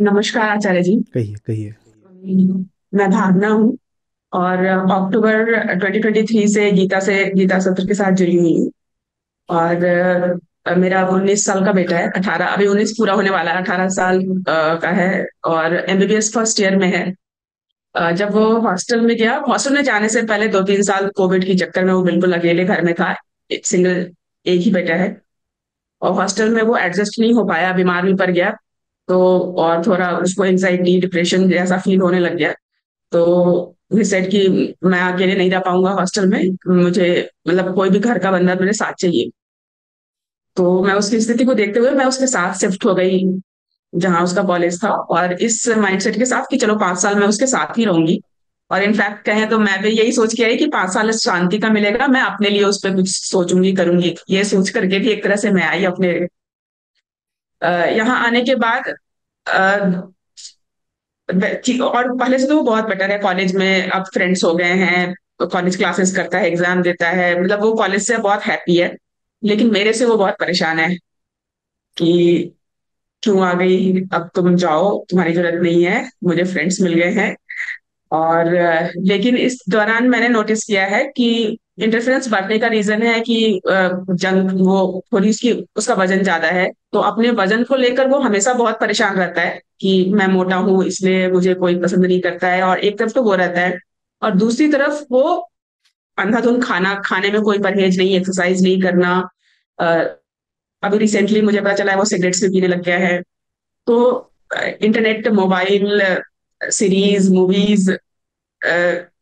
नमस्कार आचार्य जी कहिए कहिए मैं भावना हूँ और अक्टूबर 2023 से गीता से गीता सत्र के साथ जुड़ी हुई हूँ और मेरा उन्नीस साल का बेटा है अठारह अभी उन्नीस पूरा होने वाला है अठारह साल का है और एमबीबीएस फर्स्ट ईयर में है जब वो हॉस्टल में गया हॉस्टल में जाने से पहले दो तीन साल कोविड के चक्कर में वो बिल्कुल अकेले घर में था सिंगल एक ही बेटा है और हॉस्टल में वो एडजस्ट नहीं हो पाया बीमार भी पड़ गया तो और थोड़ा उसको एंगजाइटी डिप्रेशन जैसा फील होने लग गया तो सेट कि मैं अकेले नहीं रह पाऊंगा हॉस्टल में मुझे मतलब कोई भी घर का बंदा मेरे साथ चाहिए तो मैं उसकी स्थिति को देखते हुए मैं उसके साथ शिफ्ट हो गई जहाँ उसका कॉलेज था और इस माइंडसेट के साथ कि चलो पांच साल मैं उसके साथ ही रहूंगी और इनफैक्ट कहें तो मैं भी यही सोच के आई कि पांच साल शांति का मिलेगा मैं अपने लिए उस पर कुछ सोचूंगी करूंगी ये सोच करके भी एक तरह से मैं आई अपने यहाँ आने के बाद और पहले से तो वो बहुत बेटर है कॉलेज में अब फ्रेंड्स हो गए हैं कॉलेज तो क्लासेस करता है एग्जाम देता है मतलब वो कॉलेज से बहुत हैप्पी है लेकिन मेरे से वो बहुत परेशान है कि क्यों आ गई अब तुम जाओ तुम्हारी जरूरत नहीं है मुझे फ्रेंड्स मिल गए हैं और लेकिन इस दौरान मैंने नोटिस किया है कि इंटरफेरेंस बढ़ने का रीजन है कि जंग वो थोड़ी उसकी उसका वजन ज्यादा है तो अपने वजन को लेकर वो हमेशा बहुत परेशान रहता है कि मैं मोटा हूँ इसलिए मुझे कोई पसंद नहीं करता है और एक तरफ तो वो रहता है और दूसरी तरफ वो अंधाधुन खाना खाने में कोई परहेज नहीं एक्सरसाइज नहीं करना अभी रिसेंटली मुझे पता चला है वो सिगरेट्स भी पीने लग गया है तो इंटरनेट मोबाइल सीरीज मूवीज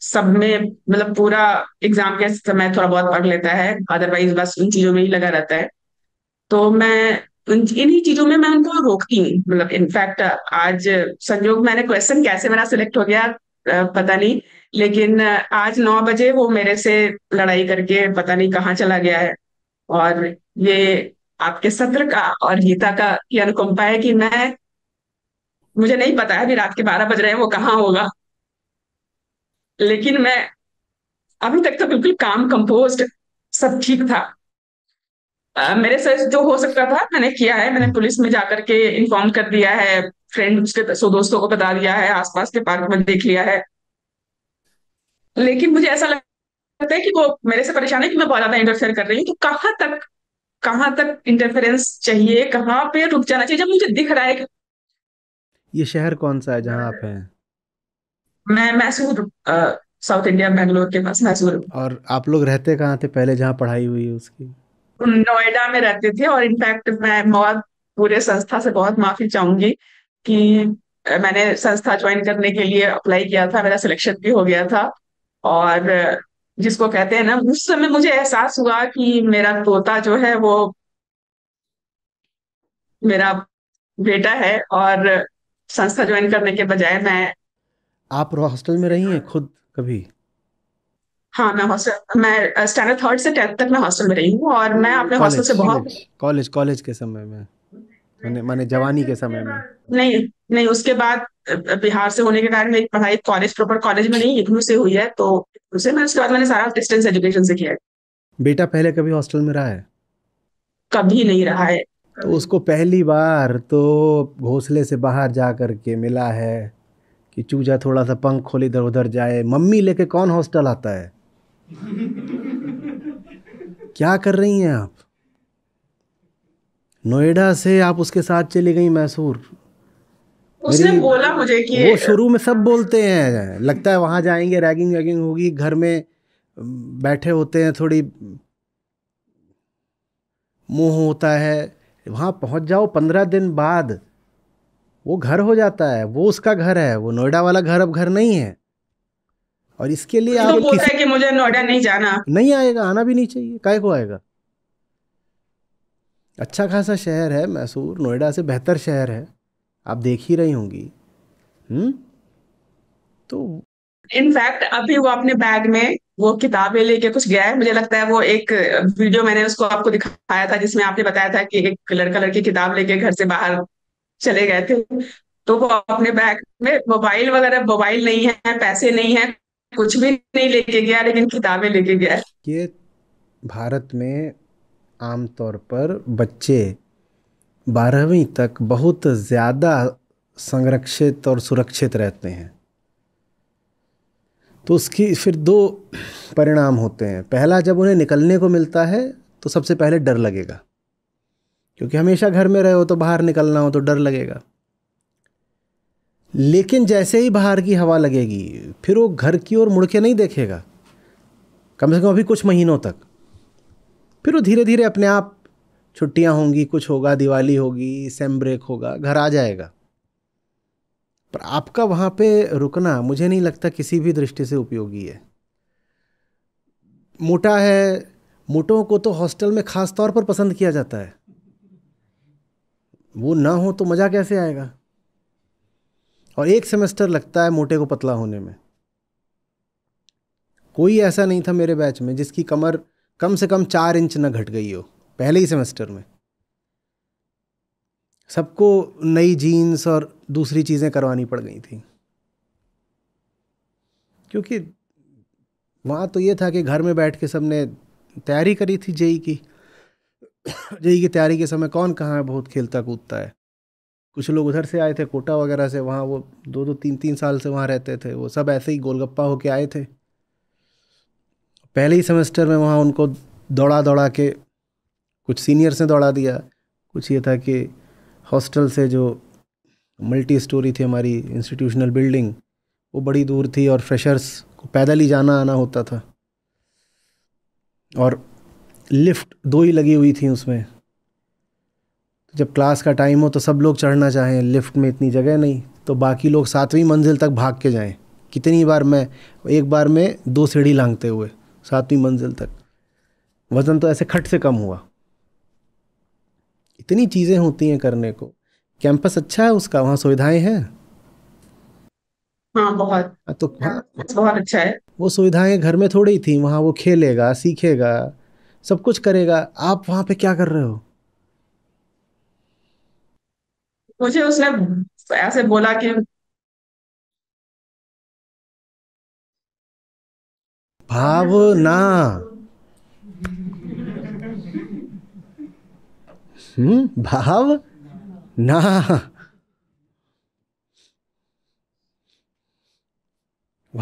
सब में मतलब पूरा एग्जाम के समय थोड़ा बहुत पढ़ लेता है अदरवाइज बस उन चीजों में ही लगा रहता है तो मैं इन्हीं चीजों में मैं उनको रोकती हूँ मतलब इनफैक्ट आज संजोग मैंने क्वेश्चन कैसे मेरा सिलेक्ट हो गया पता नहीं लेकिन आज नौ बजे वो मेरे से लड़ाई करके पता नहीं कहाँ चला गया है और ये आपके सत्र का और गीता का ये अनुकंपा है कि मैं मुझे नहीं पता है अभी रात के बारह बज रहे हैं वो कहाँ होगा लेकिन मैं अभी तक तो बिल्कुल काम कंपोज सब ठीक था आ, मेरे से जो हो सकता था मैंने किया है मैंने पुलिस में जाकर के इन्फॉर्म कर दिया है फ्रेंड उसके सो दोस्तों को बता दिया है आसपास के पार्क में देख लिया है लेकिन मुझे ऐसा लगता है कि वो मेरे से परेशान है कि मैं बहुत ज्यादा इंटरफेयर कर रही हूँ तो कहाँ तक कहाँ तक इंटरफेरेंस चाहिए कहाँ पे रुक जाना चाहिए जब मुझे दिख रहा है ये शहर कौन सा है जहाँ आप हैं मैं मैसूर साउथ इंडिया बेंगलोर के पास मैसूर और आप लोग रहते कहाँ थे पहले जहाँ पढ़ाई हुई उसकी नोएडा में रहते थे और इनफैक्ट मैं बहुत पूरे संस्था से बहुत माफी चाहूंगी कि मैंने संस्था ज्वाइन करने के लिए अप्लाई किया था मेरा सिलेक्शन भी हो गया था और जिसको कहते हैं ना उस समय मुझे एहसास हुआ कि मेरा तोता जो है वो मेरा बेटा है और संस्था ज्वाइन करने के बजाय मैं आप हॉस्टल में रही हैं खुद कभी हाँ मैं हॉस्टल मैं स्टैंडर्ड थर्ड से टेंथ तक मैं हॉस्टल में रही हूँ और मैं अपने हॉस्टल से बहुत कॉलेज कॉलेज के समय में मैंने मैंने जवानी के समय में नहीं नहीं उसके बाद बिहार से होने के कारण मेरी पढ़ाई कॉलेज प्रॉपर कॉलेज में नहीं इग्नू से हुई है तो उसे मैं उसके बाद मैंने सारा डिस्टेंस एजुकेशन से किया है बेटा पहले कभी हॉस्टल में रहा है कभी नहीं रहा है तो उसको पहली बार तो घोसले से बाहर जा करके मिला है कि चूजा थोड़ा सा पंख खोल इधर उधर जाए मम्मी लेके कौन हॉस्टल आता है क्या कर रही हैं आप नोएडा से आप उसके साथ चली गई मैसूर उसने बोला मुझे कि वो शुरू में सब बोलते हैं लगता है वहां जाएंगे रैगिंग वैगिंग होगी घर में बैठे होते हैं थोड़ी मुंह होता है वहां पहुंच जाओ पंद्रह दिन बाद वो घर हो जाता है वो उसका घर है वो नोएडा वाला घर अब घर नहीं है और इसके लिए आप तो बोलता किसी... कि मुझे नोएडा नहीं जाना नहीं आएगा आना भी नहीं चाहिए काय को आएगा अच्छा खासा शहर है मैसूर नोएडा से बेहतर शहर है आप देख ही रही होंगी हम्म तो इनफैक्ट अभी वो अपने बैग में वो किताबें लेके कुछ गया है मुझे लगता है वो एक वीडियो मैंने उसको आपको दिखाया था जिसमें आपने बताया था कि एक लड़का लड़की किताब लेके घर से बाहर चले गए थे तो वो अपने बैग में मोबाइल वगैरह मोबाइल नहीं है पैसे नहीं है कुछ भी नहीं लेके गया लेकिन किताबें लेके गया ये भारत में आमतौर पर बच्चे बारहवीं तक बहुत ज़्यादा संरक्षित और सुरक्षित रहते हैं तो उसकी फिर दो परिणाम होते हैं पहला जब उन्हें निकलने को मिलता है तो सबसे पहले डर लगेगा क्योंकि हमेशा घर में रहे हो तो बाहर निकलना हो तो डर लगेगा लेकिन जैसे ही बाहर की हवा लगेगी फिर वो घर की ओर मुड़के नहीं देखेगा कम से कम अभी कुछ महीनों तक फिर वो धीरे धीरे अपने आप छुट्टियां होंगी कुछ होगा दिवाली होगी सेम ब्रेक होगा घर आ जाएगा पर आपका वहाँ पे रुकना मुझे नहीं लगता किसी भी दृष्टि से उपयोगी है मोटा है मोटों को तो हॉस्टल में ख़ास तौर पर पसंद किया जाता है वो ना हो तो मज़ा कैसे आएगा और एक सेमेस्टर लगता है मोटे को पतला होने में कोई ऐसा नहीं था मेरे बैच में जिसकी कमर कम से कम चार इंच ना घट गई हो पहले ही सेमेस्टर में सबको नई जीन्स और दूसरी चीज़ें करवानी पड़ गई थी क्योंकि वहाँ तो ये था कि घर में बैठ के सबने तैयारी करी थी जेई की जेई की तैयारी के समय कौन कहाँ है बहुत खेलता कूदता है कुछ लोग उधर से आए थे कोटा वगैरह से वहाँ वो दो दो तीन तीन साल से वहाँ रहते थे वो सब ऐसे ही गोलगप्पा होके आए थे पहले ही सेमेस्टर में वहाँ उनको दौड़ा दौड़ा के कुछ सीनियर्स ने दौड़ा दिया कुछ ये था कि हॉस्टल से जो मल्टी स्टोरी थी हमारी इंस्टीट्यूशनल बिल्डिंग वो बड़ी दूर थी और फ्रेशर्स को पैदल ही जाना आना होता था और लिफ्ट दो ही लगी हुई थी उसमें तो जब क्लास का टाइम हो तो सब लोग चढ़ना चाहें लिफ्ट में इतनी जगह नहीं तो बाकी लोग सातवीं मंजिल तक भाग के जाएं कितनी बार मैं एक बार में दो सीढ़ी लांगते हुए सातवीं मंजिल तक वज़न तो ऐसे खट से कम हुआ इतनी चीज़ें होती हैं करने को कैंपस अच्छा है उसका वहाँ सुविधाएं हैं हाँ बहुत हाँ, तो हाँ, बहुत अच्छा है वो सुविधाएं घर में थोड़ी थी वहाँ वो खेलेगा सीखेगा सब कुछ करेगा आप वहां पे क्या कर रहे हो मुझे उसने ऐसे बोला कि भावना हम्म भाव ना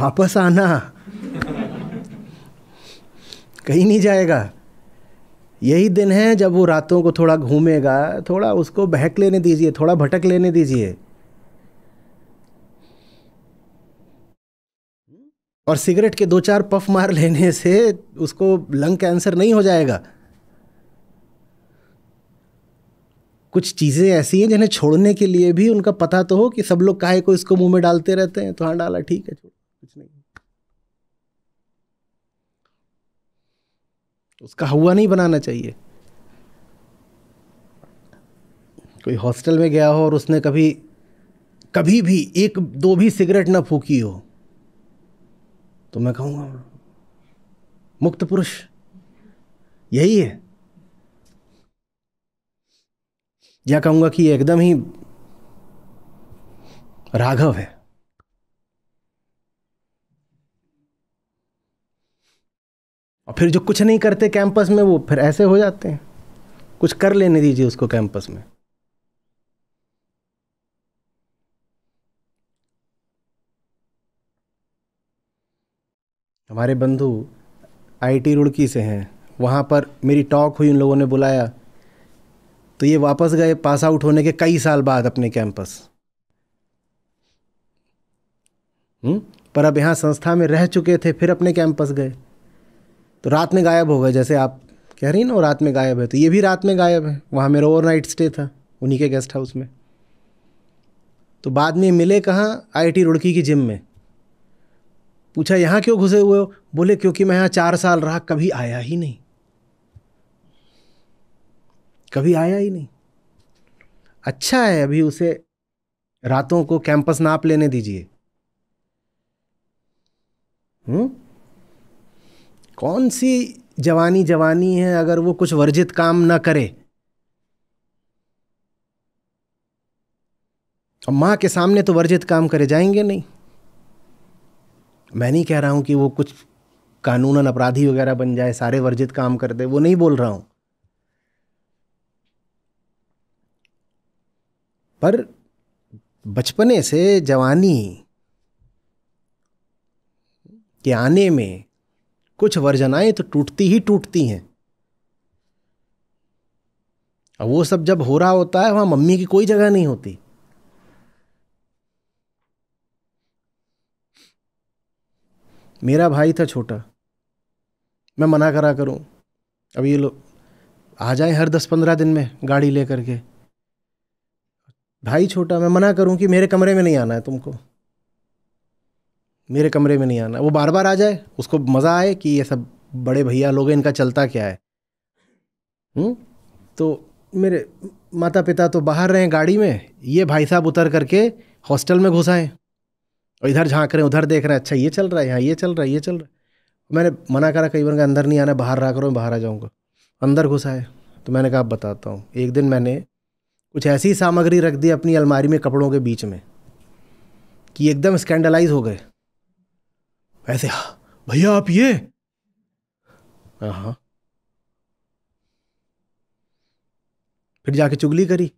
वापस आना कहीं नहीं जाएगा यही दिन है जब वो रातों को थोड़ा घूमेगा थोड़ा उसको बहक लेने दीजिए थोड़ा भटक लेने दीजिए और सिगरेट के दो चार पफ मार लेने से उसको लंग कैंसर नहीं हो जाएगा कुछ चीज़ें ऐसी हैं जिन्हें छोड़ने के लिए भी उनका पता तो हो कि सब लोग काहे को इसको मुंह में डालते रहते हैं तो हाँ डाला ठीक है छोड़ कुछ नहीं उसका हवा नहीं बनाना चाहिए कोई हॉस्टल में गया हो और उसने कभी कभी भी एक दो भी सिगरेट ना फूकी हो तो मैं कहूँगा मुक्त पुरुष यही है या कहूँगा कि ये एकदम ही राघव है और फिर जो कुछ नहीं करते कैंपस में वो फिर ऐसे हो जाते हैं कुछ कर लेने दीजिए उसको कैंपस में हमारे बंधु आईटी रुड़की से हैं वहाँ पर मेरी टॉक हुई उन लोगों ने बुलाया तो ये वापस गए पास आउट होने के कई साल बाद अपने कैंपस हुँ? हम्म? पर अब यहाँ संस्था में रह चुके थे फिर अपने कैंपस गए तो रात में गायब हो गए जैसे आप कह रही ना वो रात में गायब है तो ये भी रात में गायब है वहाँ मेरा ओवर नाइट स्टे था उन्हीं के गेस्ट हाउस में तो बाद में मिले कहाँ आई रुड़की की जिम में पूछा यहाँ क्यों घुसे हुए हो बोले क्योंकि मैं यहाँ चार साल रहा कभी आया ही नहीं कभी आया ही नहीं अच्छा है अभी उसे रातों को कैंपस नाप लेने दीजिए हम्म कौन सी जवानी जवानी है अगर वो कुछ वर्जित काम ना करे और माँ के सामने तो वर्जित काम करे जाएंगे नहीं मैं नहीं कह रहा हूं कि वो कुछ कानूनन अपराधी वगैरह बन जाए सारे वर्जित काम कर दे वो नहीं बोल रहा हूं पर बचपने से जवानी के आने में कुछ वर्जनाएं तो टूटती ही टूटती हैं और वो सब जब हो रहा होता है वहां मम्मी की कोई जगह नहीं होती मेरा भाई था छोटा मैं मना करा करूं अब ये लोग आ जाए हर दस पंद्रह दिन में गाड़ी लेकर के भाई छोटा मैं मना करूं कि मेरे कमरे में नहीं आना है तुमको मेरे कमरे में नहीं आना वो बार बार आ जाए उसको मज़ा आए कि ये सब बड़े भैया लोग इनका चलता क्या है हुँ? हम्म? तो मेरे माता पिता तो बाहर रहे गाड़ी में ये भाई साहब उतर करके हॉस्टल में घुसाएं और इधर झांक रहे हैं उधर देख रहे हैं अच्छा ये चल रहा है यहाँ ये चल रहा है ये चल रहा है मैंने मना करा कई बार का अंदर नहीं आना बाहर रहा करो मैं बाहर आ जाऊँगा अंदर घुसाए तो मैंने कहा बताता हूँ एक दिन मैंने कुछ ऐसी सामग्री रख दी अपनी अलमारी में कपड़ों के बीच में कि एकदम स्कैंडलाइज हो गए वैसे हाँ, भैया आप ये हाँ फिर जाके चुगली करी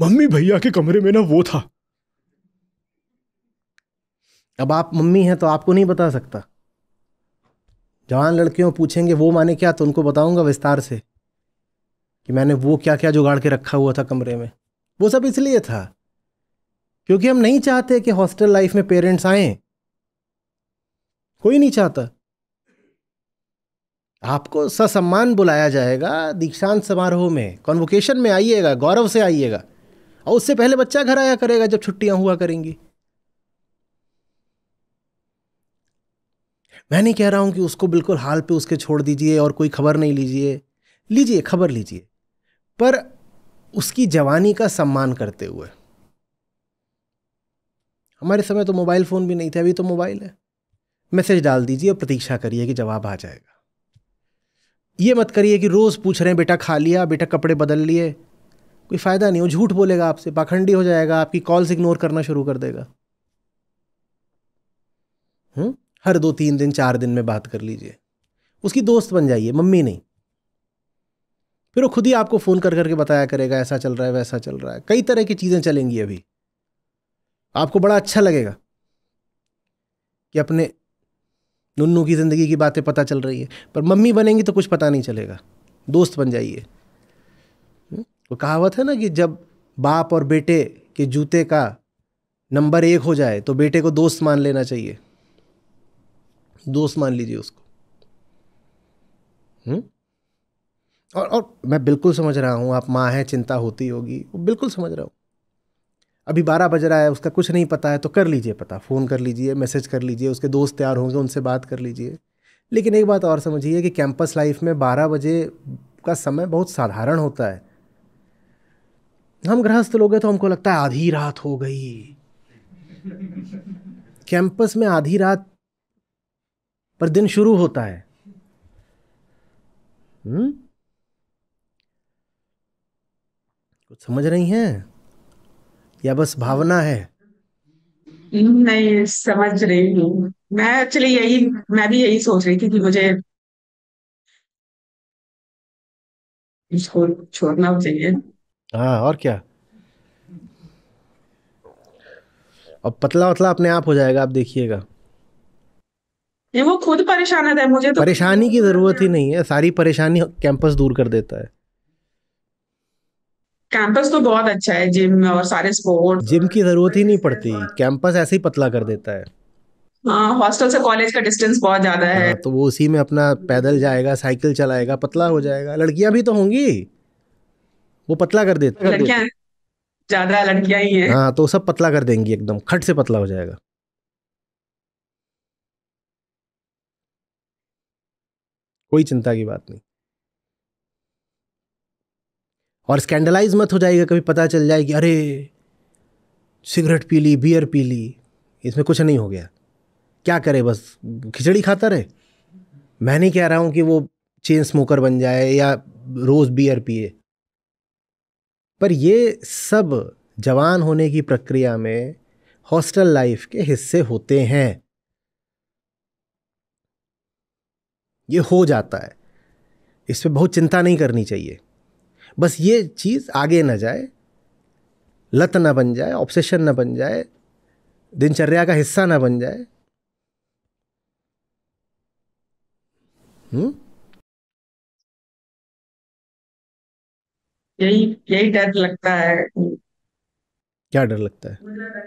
मम्मी भैया के कमरे में ना वो था अब आप मम्मी हैं तो आपको नहीं बता सकता जवान लड़कियों पूछेंगे वो माने क्या तो उनको बताऊंगा विस्तार से कि मैंने वो क्या क्या जुगाड़ के रखा हुआ था कमरे में वो सब इसलिए था क्योंकि हम नहीं चाहते कि हॉस्टल लाइफ में पेरेंट्स आएं कोई नहीं चाहता आपको ससम्मान बुलाया जाएगा दीक्षांत समारोह में कॉन्वोकेशन में आइएगा गौरव से आइएगा और उससे पहले बच्चा घर आया करेगा जब छुट्टियां हुआ करेंगी मैं नहीं कह रहा हूं कि उसको बिल्कुल हाल पे उसके छोड़ दीजिए और कोई खबर नहीं लीजिए लीजिए खबर लीजिए पर उसकी जवानी का सम्मान करते हुए हमारे समय तो मोबाइल फ़ोन भी नहीं थे अभी तो मोबाइल है मैसेज डाल दीजिए और प्रतीक्षा करिए कि जवाब आ जाएगा ये मत करिए कि रोज़ पूछ रहे हैं बेटा खा लिया बेटा कपड़े बदल लिए कोई फ़ायदा नहीं वो झूठ बोलेगा आपसे पाखंडी हो जाएगा आपकी कॉल्स इग्नोर करना शुरू कर देगा हुँ? हम्म? हर दो तीन दिन चार दिन में बात कर लीजिए उसकी दोस्त बन जाइए मम्मी नहीं फिर वो खुद ही आपको फ़ोन कर करके बताया करेगा ऐसा चल रहा है वैसा चल रहा है कई तरह की चीज़ें चलेंगी अभी आपको बड़ा अच्छा लगेगा कि अपने नुन्नू की ज़िंदगी की बातें पता चल रही है पर मम्मी बनेंगी तो कुछ पता नहीं चलेगा दोस्त बन जाइए हम्म? वो कहावत है ना कि जब बाप और बेटे के जूते का नंबर एक हो जाए तो बेटे को दोस्त मान लेना चाहिए दोस्त मान लीजिए उसको हम्म? और और मैं बिल्कुल समझ रहा हूँ आप माँ हैं चिंता होती होगी वो बिल्कुल समझ रहा हूँ अभी बारह बज रहा है उसका कुछ नहीं पता है तो कर लीजिए पता फ़ोन कर लीजिए मैसेज कर लीजिए उसके दोस्त तैयार होंगे उनसे बात कर लीजिए लेकिन एक बात और समझिए कि कैंपस लाइफ में बारह बजे का समय बहुत साधारण होता है हम गृहस्थ लोग हैं तो हमको लगता है आधी रात हो गई कैंपस में आधी रात पर दिन शुरू होता है हुँ? हम्म? कुछ समझ रही हैं या बस भावना है नहीं समझ रही हूँ मैं एक्चुअली यही मैं भी यही सोच रही थी कि मुझे छोड़ना चाहिए हाँ और क्या अब पतला पतला अपने आप हो जाएगा आप देखिएगा ये वो खुद परेशान है मुझे तो परेशानी की जरूरत ही नहीं है सारी परेशानी कैंपस दूर कर देता है कैंपस तो बहुत अच्छा है जिम और सारे स्पोर्ट जिम की जरूरत ही नहीं पड़ती कैंपस ऐसे ही पतला कर देता है हॉस्टल हाँ, से कॉलेज का डिस्टेंस बहुत ज्यादा है हाँ, तो वो उसी में अपना पैदल जाएगा साइकिल चलाएगा पतला हो जाएगा लड़कियां भी तो होंगी वो पतला कर देते लड़कियां ज्यादा लड़कियां ही हैं हाँ तो सब पतला कर देंगी एकदम खट से पतला हो जाएगा कोई चिंता की बात नहीं और स्कैंडलाइज मत हो जाएगा कभी पता चल जाएगी अरे सिगरेट पी ली बियर पी ली इसमें कुछ नहीं हो गया क्या करे बस खिचड़ी खाता रहे मैं नहीं कह रहा हूँ कि वो चेन स्मोकर बन जाए या रोज़ बियर पिए पर ये सब जवान होने की प्रक्रिया में हॉस्टल लाइफ के हिस्से होते हैं ये हो जाता है इस पर बहुत चिंता नहीं करनी चाहिए बस ये चीज़ आगे ना जाए लत ना बन जाए ऑब्सेशन ना बन जाए दिनचर्या का हिस्सा ना बन जाए हम्म? यही यही डर लगता है क्या डर लगता है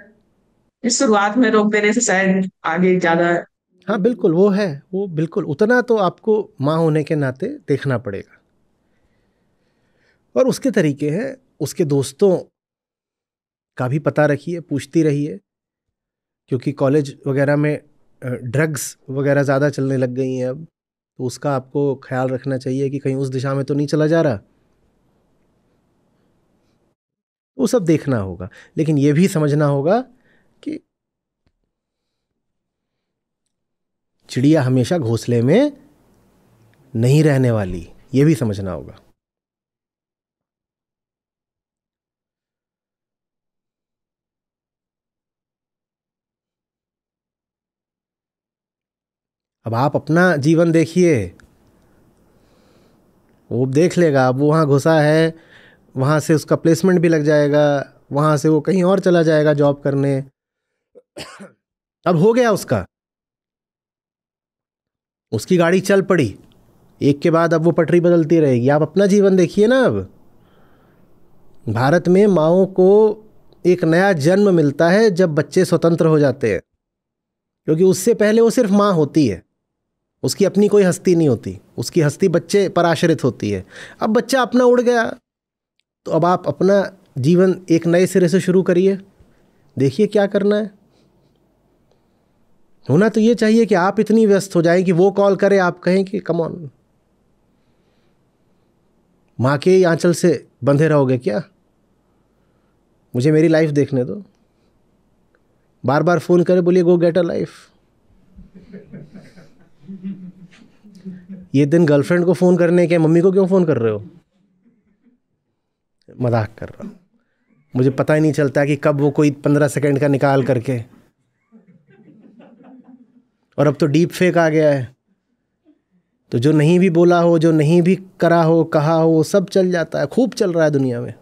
इस शुरुआत में रोक देने से शायद आगे ज्यादा हाँ बिल्कुल वो है वो बिल्कुल उतना तो आपको माँ होने के नाते देखना पड़ेगा और उसके तरीके हैं उसके दोस्तों का भी पता रखिए पूछती रहिए क्योंकि कॉलेज वगैरह में ड्रग्स वगैरह ज़्यादा चलने लग गई हैं अब तो उसका आपको ख्याल रखना चाहिए कि कहीं उस दिशा में तो नहीं चला जा रहा वो सब देखना होगा लेकिन ये भी समझना होगा कि चिड़िया हमेशा घोंसले में नहीं रहने वाली ये भी समझना होगा अब आप अपना जीवन देखिए वो देख लेगा अब वो वहाँ घुसा है वहाँ से उसका प्लेसमेंट भी लग जाएगा वहाँ से वो कहीं और चला जाएगा जॉब करने अब हो गया उसका उसकी गाड़ी चल पड़ी एक के बाद अब वो पटरी बदलती रहेगी आप अपना जीवन देखिए ना अब भारत में माओ को एक नया जन्म मिलता है जब बच्चे स्वतंत्र हो जाते हैं क्योंकि उससे पहले वो सिर्फ माँ होती है उसकी अपनी कोई हस्ती नहीं होती उसकी हस्ती बच्चे पर आश्रित होती है अब बच्चा अपना उड़ गया तो अब आप अपना जीवन एक नए सिरे से शुरू करिए देखिए क्या करना है होना तो ये चाहिए कि आप इतनी व्यस्त हो जाएं कि वो कॉल करे आप कहें कि कम ऑन माँ के आंचल से बंधे रहोगे क्या मुझे मेरी लाइफ देखने दो बार बार फ़ोन करे बोलिए गो गेट अ लाइफ ये दिन गर्लफ्रेंड को फ़ोन करने के मम्मी को क्यों फ़ोन कर रहे हो मजाक कर रहा हूँ मुझे पता ही नहीं चलता कि कब वो कोई पंद्रह सेकंड का निकाल करके और अब तो डीप फेक आ गया है तो जो नहीं भी बोला हो जो नहीं भी करा हो कहा हो सब चल जाता है खूब चल रहा है दुनिया में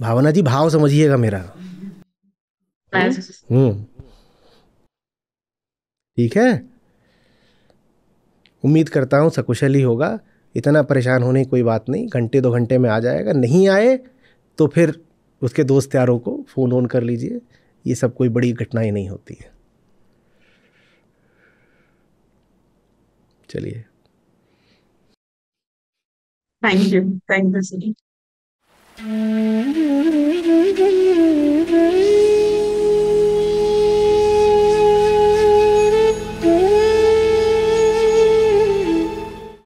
भावना जी भाव समझिएगा मेरा हम्म ठीक है उम्मीद करता हूँ सकुशल ही होगा इतना परेशान होने की कोई बात नहीं घंटे दो घंटे में आ जाएगा नहीं आए तो फिर उसके दोस्त यारों को फ़ोन ऑन कर लीजिए ये सब कोई बड़ी घटनाएं नहीं होती है चलिए थैंक यू थैंक यू